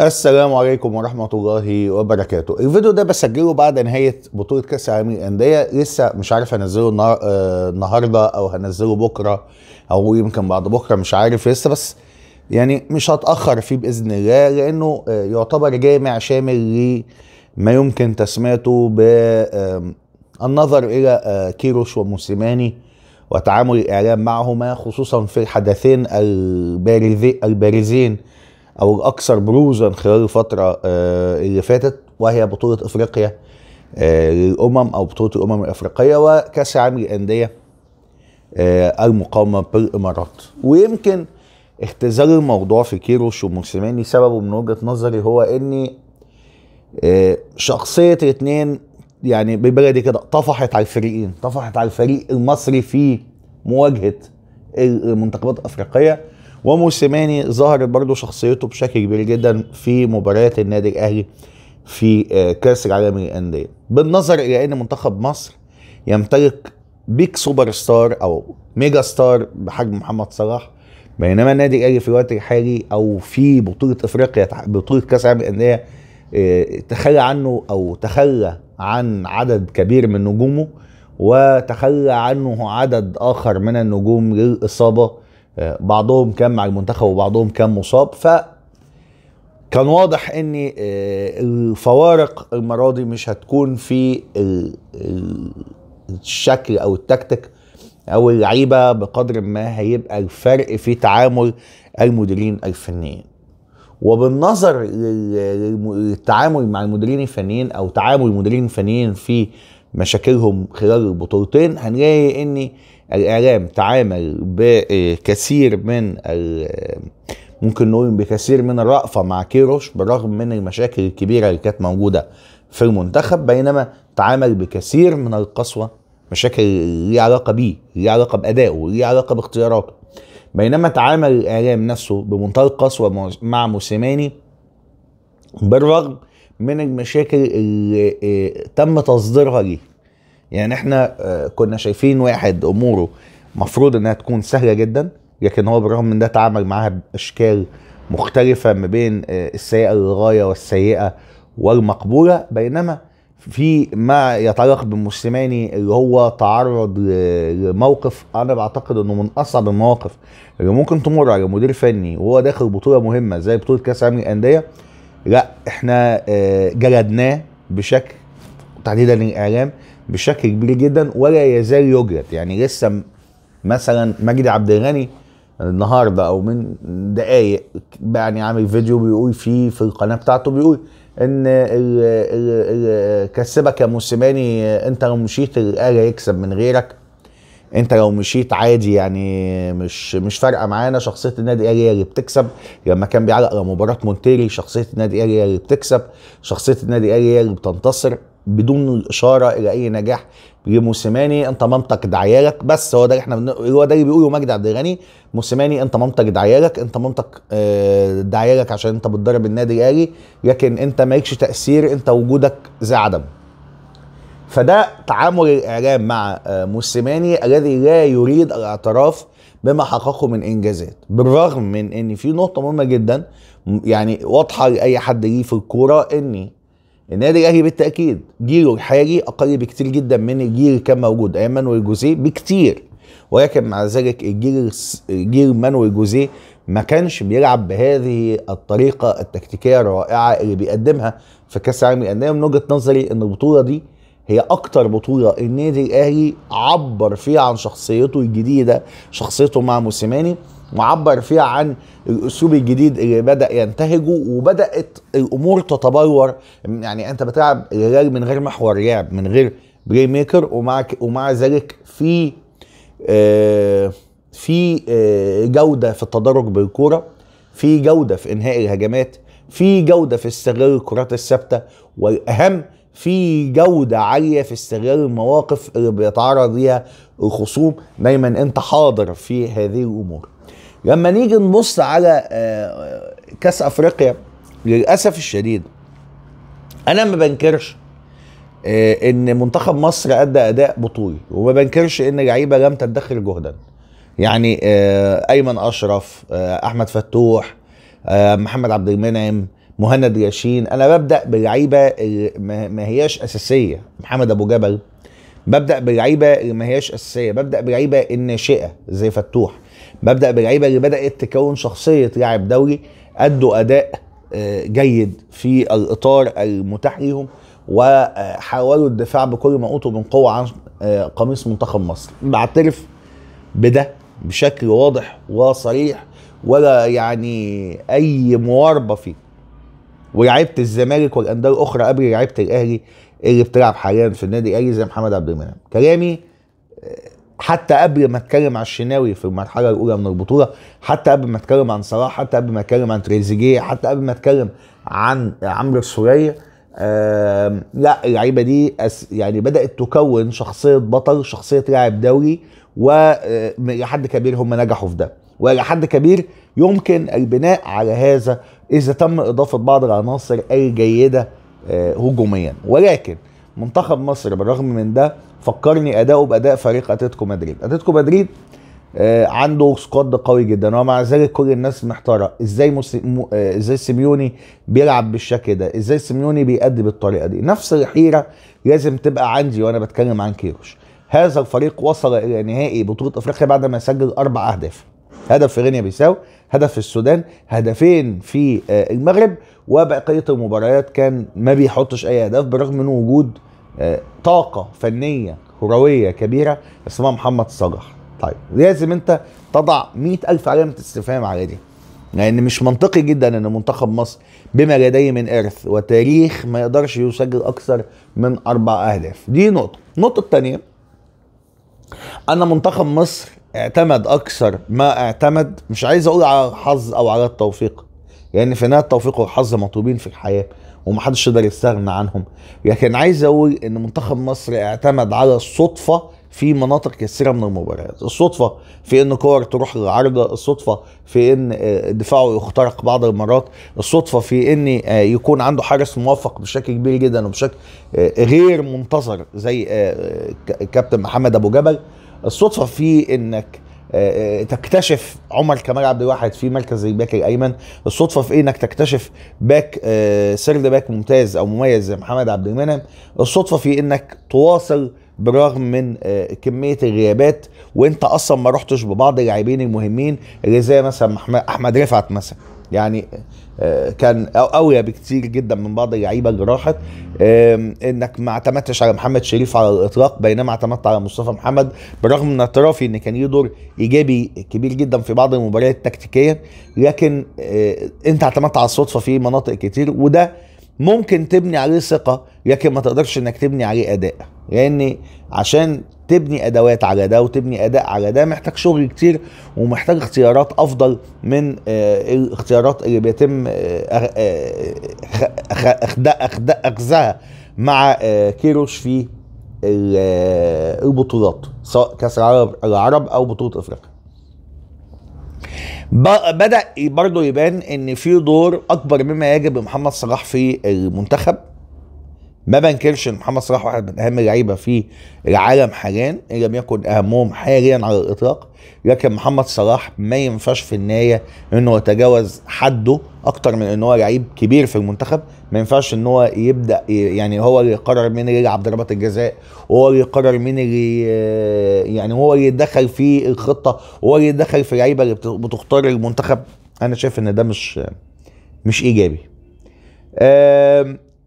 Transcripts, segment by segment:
السلام عليكم ورحمة الله وبركاته الفيديو ده بسجله بعد نهاية بطولة كأس العالم للأندية لسه مش عارف هنزله آه، النهاردة أو هنزله بكرة أو يمكن بعد بكرة مش عارف لسه بس يعني مش هتأخر فيه بإذن الله لأنه آه، يعتبر جامع شامل لما يمكن تسميته بالنظر إلى آه، كيروش وموسيماني وتعامل الإعلام معهما خصوصا في الحدثين البارزين او الاكثر بروزا خلال الفتره آه، اللي فاتت وهي بطوله افريقيا آه، للامم او بطوله الامم الافريقيه وكاس العالم للانديه آه، المقامه بالامارات ويمكن اختزال الموضوع في كيروش وموسيماني سببه من وجهه نظري هو ان شخصيه الاثنين يعني ببلدي كده طفحت على الفريقين طفحت على الفريق المصري في مواجهه المنتخبات الافريقيه وموسيماني ظهرت برضه شخصيته بشكل كبير جدا في مباريات النادي الاهلي في آه، كاس العالم للانديه بالنظر الى ان منتخب مصر يمتلك بيك سوبر ستار او ميجا ستار بحجم محمد صلاح بينما النادي الاهلي في الوقت الحالي او في بطوله افريقيا بطوله كاس العالم للانديه آه، تخلى عنه او تخلى عن عدد كبير من نجومه وتخلى عنه عدد اخر من النجوم للاصابه بعضهم كان مع المنتخب وبعضهم كان مصاب ف كان واضح ان آه، الفوارق المره دي مش هتكون في الشكل او التكتيك او اللعيبه بقدر ما هيبقى الفرق في تعامل المديرين الفنيين وبالنظر للتعامل مع المديرين الفنيين او تعامل المديرين الفنيين في مشاكلهم خلال البطولتين هنلاقي ان الاعلام تعامل بكثير من ممكن نقول بكثير من الرأفة مع كيروش بالرغم من المشاكل الكبيرة اللي كانت موجودة في المنتخب بينما تعامل بكثير من القسوة مشاكل ليها علاقة بيه ليها علاقة بأدائه ليها علاقة باختياراته بينما تعامل الإعلام نفسه بمنتهى القسوة مع موسيماني بالرغم من المشاكل اللي آه، تم تصديرها ليه يعني احنا آه، كنا شايفين واحد اموره مفروض انها تكون سهله جدا لكن هو بالرغم من ده تعامل معاها باشكال مختلفه ما بين آه، السيئه للغايه والسيئه والمقبوله بينما في ما يتعلق بالمسلماني اللي هو تعرض لموقف انا بعتقد انه من اصعب المواقف اللي ممكن تمر على مدير فني وهو داخل بطوله مهمه زي بطوله كاس عالم الانديه لا احنا آه، جلدناه بشكل تحديدا الاعلام بشكل كبير جدا ولا يزال يوجد يعني لسه مثلا مجدي عبد الغني النهارده او من دقايق يعني عامل فيديو بيقول فيه في القناه بتاعته بيقول ان كسبك يا موسيماني انت لو مشيت الاهلي هيكسب من غيرك انت لو مشيت عادي يعني مش مش فارقه معانا شخصيه النادي الاهلي اللي بتكسب لما كان بيعلق على مباراه مونتيري شخصيه النادي الاهلي اللي بتكسب شخصيه النادي الاهلي اللي بتنتصر بدون الاشاره الى اي نجاح لموسيماني انت مامتك دعيالك بس هو ده اللي احنا هو ده اللي بيقوله مجدي عبد الغني موسيماني انت مامتك دعيالك انت مامتك آه، دعيالك عشان انت بتدرب النادي الاهلي لكن انت مالكش تاثير انت وجودك زي عدم فده تعامل الاعلام مع آه، موسيماني الذي لا يريد الاعتراف بما حققه من انجازات بالرغم من ان في نقطه مهمه جدا يعني واضحه لاي حد ليه في الكوره ان النادي الاهلي بالتاكيد جيله الحالي اقل بكتير جدا من الجيل اللي كان موجود ايام مانويل جوزيه بكتير ولكن مع ذلك الجيل جيل مانويل جوزيه ما كانش بيلعب بهذه الطريقه التكتيكيه الرائعه اللي بيقدمها في كاس العالم للانديه من وجهه نظري ان البطوله دي هي اكتر بطوله النادي الاهلي عبر فيها عن شخصيته الجديده شخصيته مع موسيماني وعبر فيها عن الاسلوب الجديد اللي بدا ينتهجه وبدات الامور تتبلور يعني انت بتلعب الهلال من غير محور لعب من غير بلاي ميكر ومع ومع ذلك في آه في آه جوده في التدرج بالكوره في جوده في انهاء الهجمات في جوده في استغلال الكرات الثابته والاهم في جودة عالية في استغلال المواقف اللي بيتعرض ليها الخصوم دايما انت حاضر في هذه الامور لما نيجي نبص على آه، كاس افريقيا للاسف الشديد انا ما بنكرش آه، ان منتخب مصر ادى اداء بطولي وما بنكرش ان لعيبة لم تدخر جهدا يعني آه، ايمن اشرف احمد فتوح محمد عبد المنعم مهند ياشين انا ببدا بلعيبه ما هياش اساسيه محمد ابو جبل ببدا بلعيبه اللي ما هياش اساسيه ببدا بلعيبه الناشئه زي فتوح ببدا بلعيبه اللي بدات تكون شخصيه لاعب دوري ادوا اداء آه، جيد في الاطار المتاح ليهم وحاولوا الدفاع بكل ما اوتوا من قوه عن آه، قميص منتخب مصر بعترف بده بشكل واضح وصريح ولا يعني اي مواربه فيه ولعيبه الزمالك والانديه الاخرى قبل لعيبه الاهلي اللي بتلعب حاليا في النادي الاهلي زي محمد عبد المنعم كلامي حتى قبل ما اتكلم عن الشناوي في المرحله الاولى من البطوله حتى قبل ما اتكلم عن صلاح حتى قبل ما اتكلم عن تريزيجيه حتى قبل ما اتكلم عن عمرو السوريه لا اللعيبه دي يعني بدات تكون شخصيه بطل شخصيه لاعب دوري ولحد آه، كبير هم نجحوا في ده والى حد كبير يمكن البناء على هذا اذا تم اضافه بعض العناصر الجيده آه، هجوميا ولكن منتخب مصر بالرغم من ده فكرني اداؤه باداء فريق اتلتيكو مدريد اتلتيكو مدريد آه، عنده سكواد قوي جدا ومع ذلك كل الناس محتاره ازاي م... آه، ازاي سيميوني بيلعب بالشكل ده ازاي سيميوني بيأدي بالطريقه دي نفس الحيره لازم تبقى عندي وانا بتكلم عن كيروش هذا الفريق وصل الى نهائي بطوله افريقيا بعد ما سجل اربع اهداف هدف في غينيا بيساو هدف في السودان هدفين في آه، المغرب وبقيه المباريات كان ما بيحطش اي اهداف برغم من وجود آه، طاقه فنيه كرويه كبيره اسمها محمد صلاح طيب لازم انت تضع مئة ألف علامة استفهام على دي لأن مش منطقي جدا أن منتخب مصر بما لديه من إرث وتاريخ ما يقدرش يسجل أكثر من أربع أهداف دي نقطة النقطة الثانية أن منتخب مصر اعتمد اكثر ما اعتمد مش عايز اقول على الحظ او على التوفيق لان يعني في النهايه التوفيق والحظ مطلوبين في الحياه ومحدش يقدر يستغنى عنهم لكن عايز اقول ان منتخب مصر اعتمد على الصدفه في مناطق كثيره من المباريات الصدفه في ان كور تروح للعارضه الصدفه في ان آه، دفاعه يخترق بعض المرات الصدفه في ان آه، يكون عنده حارس موفق بشكل كبير جدا وبشكل آه، غير منتظر زي كابتن محمد ابو جبل الصدفه في انك آه، آه، تكتشف عمر كمال عبد الواحد في مركز زي باك الايمن الصدفه في انك تكتشف باك آه، سرد باك ممتاز او مميز زي محمد عبد المنعم الصدفه في انك تواصل برغم من كميه الغيابات وانت اصلا ما رحتش ببعض اللاعبين المهمين اللي زي مثلا احمد رفعت مثلا يعني آه، كان قوية بكتير جدا من بعض اللعيبة اللي راحت انك ما اعتمدتش على محمد شريف على الاطلاق بينما اعتمدت على مصطفى محمد برغم من اعترافي ان كان ليه دور ايجابي كبير جدا في بعض المباريات التكتيكية لكن آه، انت اعتمدت على الصدفة في مناطق كتير وده ممكن تبني عليه ثقة لكن ما تقدرش انك تبني عليه اداء لان يعني عشان تبني ادوات على ده وتبني اداء على ده محتاج شغل كتير ومحتاج اختيارات افضل من الاختيارات آه، اللي بيتم آه، آه، اخذها مع كيروش في البطولات سواء كاس العرب العرب او بطوله افريقيا بدا برضه يبان ان في دور اكبر مما يجب لمحمد صلاح في المنتخب ما بنكرش ان محمد صلاح واحد من اهم اللعيبه في العالم حاليا ان لم يكن اهمهم حاليا على الاطلاق لكن محمد صلاح ما ينفعش في النهايه انه يتجاوز حده اكتر من ان هو لعيب كبير في المنتخب ما ينفعش ان هو يبدا يعني هو اللي يقرر مين اللي يلعب ضربات الجزاء وهو اللي يقرر مين اللي يعني هو اللي يتدخل في الخطه وهو اللي يتدخل في اللعيبه اللي بتختار المنتخب انا شايف ان ده مش مش ايجابي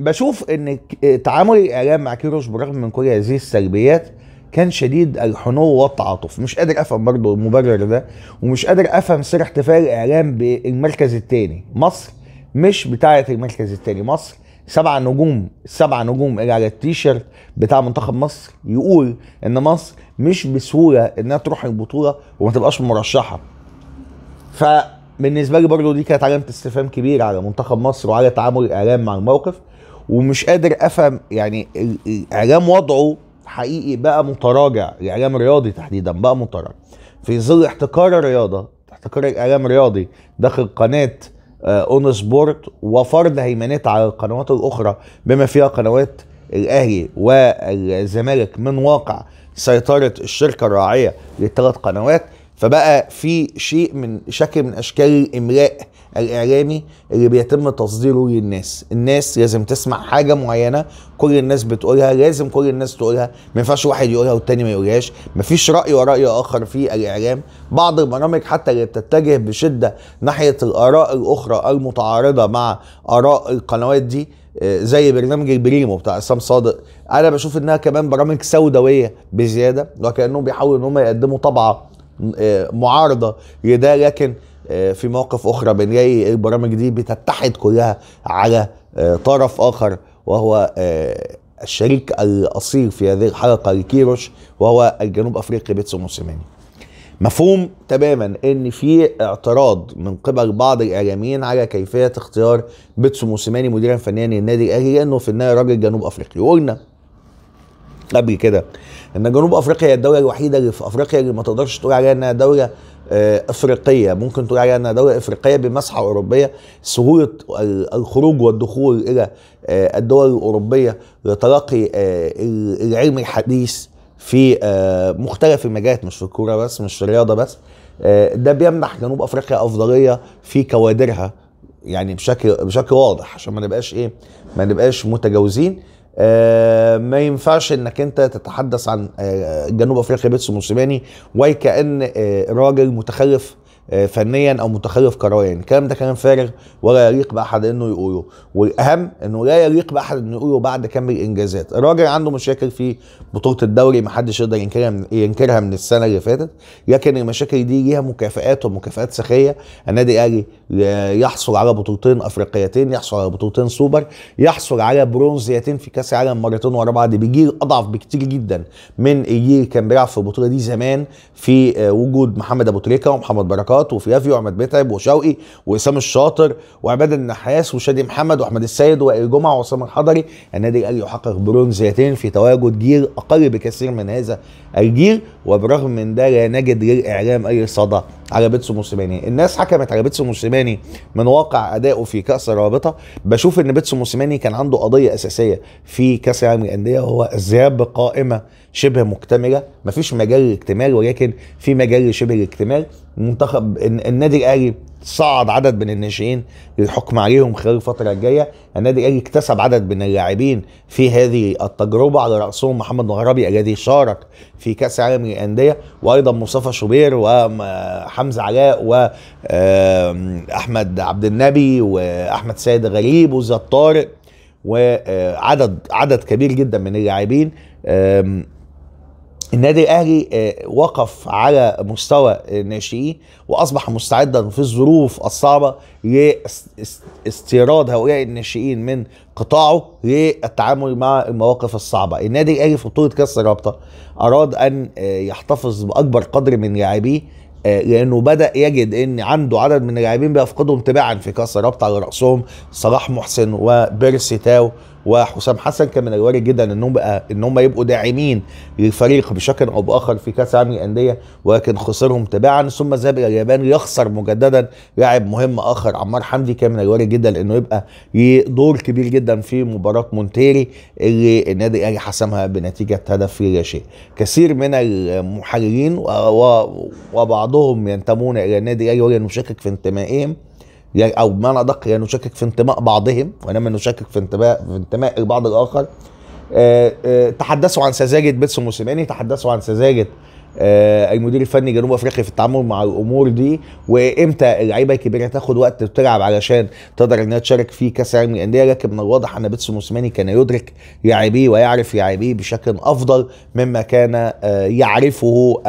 بشوف ان تعامل الاعلام مع كيروش بالرغم من كل هذه السلبيات كان شديد الحنو والتعاطف مش قادر افهم برضه المبرر ده ومش قادر افهم سر احتفال الاعلام بالمركز الثاني مصر مش بتاعه المركز الثاني مصر سبع نجوم سبع نجوم اللي على التيشيرت بتاع منتخب مصر يقول ان مصر مش بسهوله انها تروح البطوله وما تبقاش مرشحه فبالنسبه لي برضه دي كانت علامه استفهام كبيره على منتخب مصر وعلى تعامل الاعلام مع الموقف ومش قادر افهم يعني الاعلام وضعه حقيقي بقى متراجع الاعلام الرياضي تحديدا بقى متراجع في ظل احتكار الرياضه احتكار الاعلام الرياضي داخل قناه آه، اون سبورت وفرض هيمنتها على القنوات الاخرى بما فيها قنوات الاهلي والزمالك من واقع سيطره الشركه الراعيه للثلاث قنوات فبقى في شيء من شكل من اشكال الاملاء الاعلامي اللي بيتم تصديره للناس الناس لازم تسمع حاجه معينه كل الناس بتقولها لازم كل الناس تقولها ما ينفعش واحد يقولها والتاني ما يقولهاش مفيش راي وراي اخر في الاعلام بعض البرامج حتى اللي بتتجه بشده ناحيه الاراء الاخرى المتعارضه مع اراء القنوات دي آه، زي برنامج البريمو بتاع عصام صادق انا بشوف انها كمان برامج سوداويه بزياده وكانهم بيحاولوا ان هم يقدموا طبعه آه، معارضه لده لكن آه، في مواقف اخرى بنلاقي البرامج دي بتتحد كلها على آه، طرف اخر وهو آه، الشريك الاصيل في هذه الحلقه لكيروش وهو الجنوب افريقي بيتسو موسيماني. مفهوم تماما ان في اعتراض من قبل بعض الاعلاميين على كيفيه اختيار بيتسو موسيماني مديرا فنيا للنادي الاهلي لانه في النهايه راجل جنوب افريقي وقلنا قبل كده ان جنوب افريقيا هي الدوله الوحيده اللي في افريقيا اللي ما تقدرش تقول عليها انها دوله آه، افريقيه ممكن تقول عليها انها دوله افريقيه بمسحه اوروبيه سهوله الخروج والدخول الى آه، الدول الاوروبيه لتلقي آه، العلم الحديث في مختلف المجالات مش في الكوره بس مش في الرياضه بس ده بيمنح جنوب افريقيا افضليه في كوادرها يعني بشكل بشكل واضح عشان ما نبقاش ايه ما نبقاش متجاوزين ما ينفعش انك انت تتحدث عن آه، جنوب افريقيا بيتسو موسيماني وكان آه، راجل متخلف آه، فنيا او متخلف كرويا يعني الكلام ده كلام فارغ ولا يليق باحد انه يقوله والاهم انه لا يليق باحد انه يقوله بعد كم الانجازات الراجل عنده مشاكل في بطوله الدوري محدش يقدر ينكرها من ينكرها من السنه اللي فاتت لكن المشاكل دي ليها مكافئات ومكافئات سخيه النادي الاهلي آه، يحصل على بطولتين افريقيتين يحصل على بطولتين سوبر يحصل على برونزيتين في كاس العالم مرتين ورا بعض بجيل اضعف بكتير جدا من الجيل كان بيلعب في البطوله دي زمان في آه، وجود محمد ابو تريكه ومحمد بركات الامارات وفيافي وعماد متعب وشوقي وسام الشاطر وعماد النحاس وشادي محمد واحمد السيد وائل جمعه وعصام الحضري النادي الاهلي يحقق برونزيتين في تواجد جيل اقل بكثير من هذا الجيل وبرغم من ده لا نجد للاعلام اي صدى على بيتسو موسيماني الناس حكمت على بيتسو موسيماني من واقع ادائه في كاس الرابطه بشوف ان بيتسو موسيماني كان عنده قضيه اساسيه في كاس العالم للانديه وهو الذهاب بقائمه شبه مكتمله مفيش مجال للاكتمال ولكن في مجال شبه الاكتمال منتخب النادي الاهلي صعد عدد من الناشئين للحكم عليهم خلال الفترة الجاية، النادي الأهلي اكتسب عدد من اللاعبين في هذه التجربة على رأسهم محمد مهربي الذي شارك في كأس العالم للأندية، وأيضا مصطفى شوبير وحمزة علاء وأحمد عبد النبي وأحمد سيد غريب وزيد طارق وعدد عدد كبير جدا من اللاعبين النادي الاهلي آه، وقف على مستوى الناشئين واصبح مستعدا في الظروف الصعبه لاستيراد هؤلاء الناشئين من قطاعه للتعامل مع المواقف الصعبه. النادي الاهلي في بطوله كاس الرابطه اراد ان آه، يحتفظ باكبر قدر من لاعبيه آه، لانه بدا يجد ان عنده عدد من اللاعبين بيفقدهم تباعا في كاس الرابطه على راسهم صلاح محسن وبيرسي تاو وحسام حسن كان من الوارد جدا انهم بقى ان هم يبقوا داعمين للفريق بشكل او باخر في كاس عالم للانديه ولكن خسرهم تباعا ثم ذهب الى اليابان ليخسر مجددا لاعب مهم اخر عمار حمدي كان من الوارد جدا انه يبقى ليه دور كبير جدا في مباراه مونتيري اللي النادي الاهلي حسمها بنتيجه هدف لا شيء. كثير من المحللين وبعضهم ينتمون الى النادي الاهلي وانا مشكك في انتمائهم او بمعنى ادق يعني نشكك في انتماء بعضهم وانما نشكك في انتماء في انتماء البعض الاخر آه، آه، تحدثوا عن سذاجه بيتسو موسيماني تحدثوا عن سذاجه أه المدير الفني جنوب افريقيا في التعامل مع الامور دي وامتى اللعيبه الكبيره تاخد وقت تلعب علشان تقدر انها تشارك في كاس العالم للانديه لكن من الواضح ان بيتسو موسيماني كان يدرك لاعبيه ويعرف لاعبيه بشكل افضل مما كان آه، يعرفه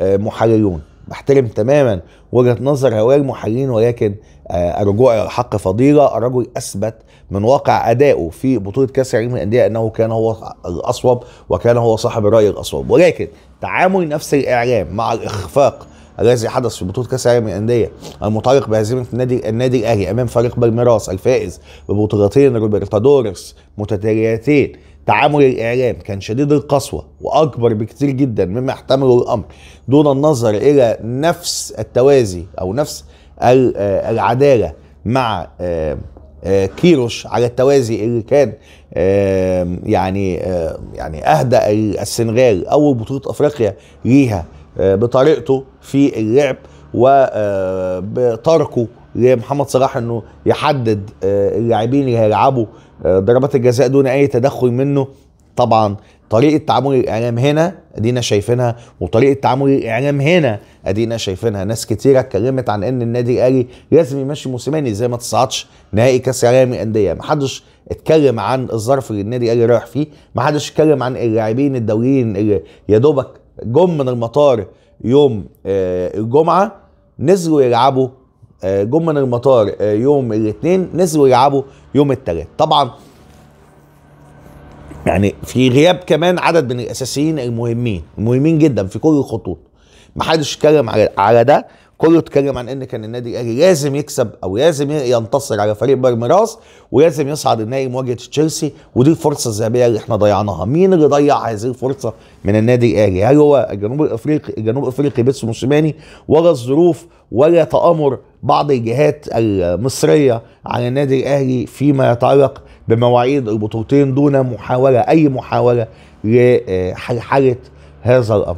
المحللون احترم تماما وجهه نظر هؤلاء المحللين ولكن ارجوع آه، الى الحق فضيله الرجل اثبت من واقع ادائه في بطوله كاس العالم للانديه انه كان هو الاصوب وكان هو صاحب الراي الاصوب ولكن تعامل نفس الاعلام مع الاخفاق الذي حدث في بطوله كاس العالم للانديه المتعلق بهزيمه النادي النادي الاهلي امام فريق بالميراس الفائز ببطولتين روبرتادورس متتاليتين تعامل الإعلام كان شديد القسوة وأكبر بكتير جدا مما يحتمله الأمر دون النظر إلى نفس التوازي أو نفس آه، العدالة مع آه، آه، كيروش على التوازي اللي كان يعني يعني أهدى السنغال أول بطولة أفريقيا ليها بطريقته في اللعب وبتركه لمحمد صلاح انه يحدد آه، اللاعبين اللي هيلعبوا آه، ضربات الجزاء دون اي تدخل منه طبعا طريقه تعامل الاعلام هنا ادينا شايفينها وطريقه تعامل الاعلام هنا ادينا شايفينها ناس كتيره اتكلمت عن ان النادي الاهلي لازم يمشي موسيماني زي ما تصعدش نهائي كاس العالم للانديه ما حدش اتكلم عن الظرف اللي النادي الاهلي رايح فيه ما حدش اتكلم عن اللاعبين الدوليين اللي يا دوبك جم من المطار يوم آه، الجمعه نزلوا يلعبوا آه، جم من المطار آه، يوم الاثنين نزلوا يلعبوا يوم الثلاث طبعا يعني في غياب كمان عدد من الاساسيين المهمين المهمين جدا في كل الخطوط محدش اتكلم على ده كله اتكلم عن ان كان النادي الاهلي لازم يكسب او لازم ينتصر على فريق بارميراس ولازم يصعد النهائي مواجهه تشيلسي ودي الفرصه الذهبيه اللي احنا ضيعناها مين اللي ضيع هذه الفرصه من النادي الاهلي هل هو الجنوب الافريقي الجنوب الافريقي بيتس موسيماني ولا الظروف ولا تامر بعض الجهات المصريه على النادي الاهلي فيما يتعلق بمواعيد البطولتين دون محاوله اي محاوله لحل هذا الامر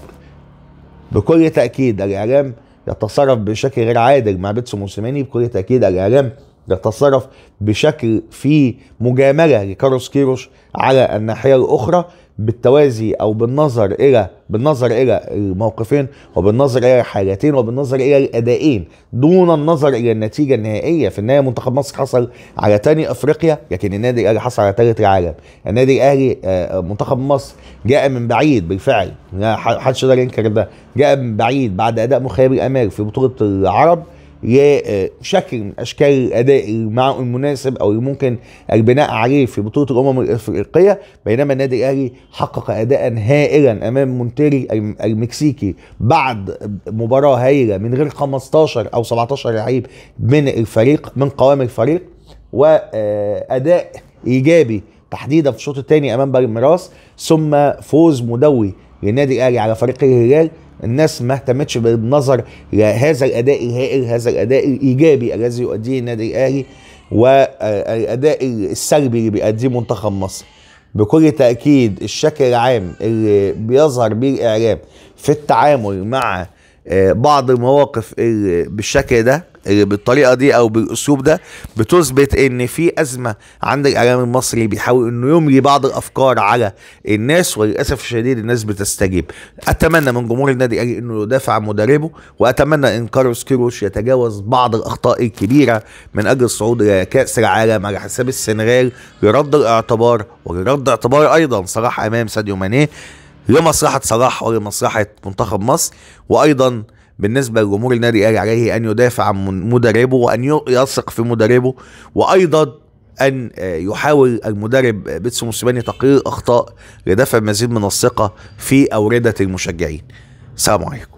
بكل تاكيد الاعلام يتصرف بشكل غير عادل مع بيتسو موسيماني بكل تاكيد الاعلام يتصرف بشكل فيه مجامله لكاروس كيروش على الناحيه الاخرى بالتوازي او بالنظر الى بالنظر الى الموقفين وبالنظر الى الحالتين وبالنظر الى الادائين دون النظر الى النتيجه النهائيه في النهايه منتخب مصر حصل على ثاني افريقيا لكن النادي الاهلي حصل على ثالث العالم النادي الاهلي آه، آه، منتخب مصر جاء من بعيد بالفعل محدش يقدر ينكر ده جاء من بعيد بعد اداء مخيب الامال في بطوله العرب لشكل آه، من اشكال الاداء المناسب او ممكن البناء عليه في بطوله الامم الافريقيه بينما النادي الاهلي حقق اداء هائلا امام مونتيري المكسيكي بعد مباراه هائله من غير 15 او 17 لعيب من الفريق من قوام الفريق واداء آه، ايجابي تحديدا في الشوط الثاني امام بالميراس ثم فوز مدوي للنادي الاهلي على فريق الهلال الناس ما اهتمتش بالنظر لهذا الاداء الهائل هذا الاداء الايجابي الذي يؤديه النادي الاهلي والاداء السلبي اللي بيؤديه منتخب مصر بكل تاكيد الشكل العام اللي بيظهر بيه الاعلام في التعامل مع آه، بعض المواقف بالشكل ده بالطريقه دي او بالاسلوب ده بتثبت ان في ازمه عند الاعلام المصري بيحاول انه يملي بعض الافكار على الناس وللاسف الشديد الناس بتستجيب اتمنى من جمهور النادي الاهلي انه يدافع عن مدربه واتمنى ان كارلوس كيروش يتجاوز بعض الاخطاء الكبيره من اجل الصعود الى كاس العالم على حساب السنغال لرد الاعتبار ولرد اعتبار ايضا صلاح امام ساديو ماني لمصلحه صلاح ولمصلحه منتخب مصر وايضا بالنسبه لجمهور النادي الاهلي عليه ان يدافع عن مدربه وان يثق في مدربه وايضا ان آه، يحاول المدرب بيتسو موسيماني تقرير الاخطاء لدفع مزيد من الثقه في اورده المشجعين سلام عليكم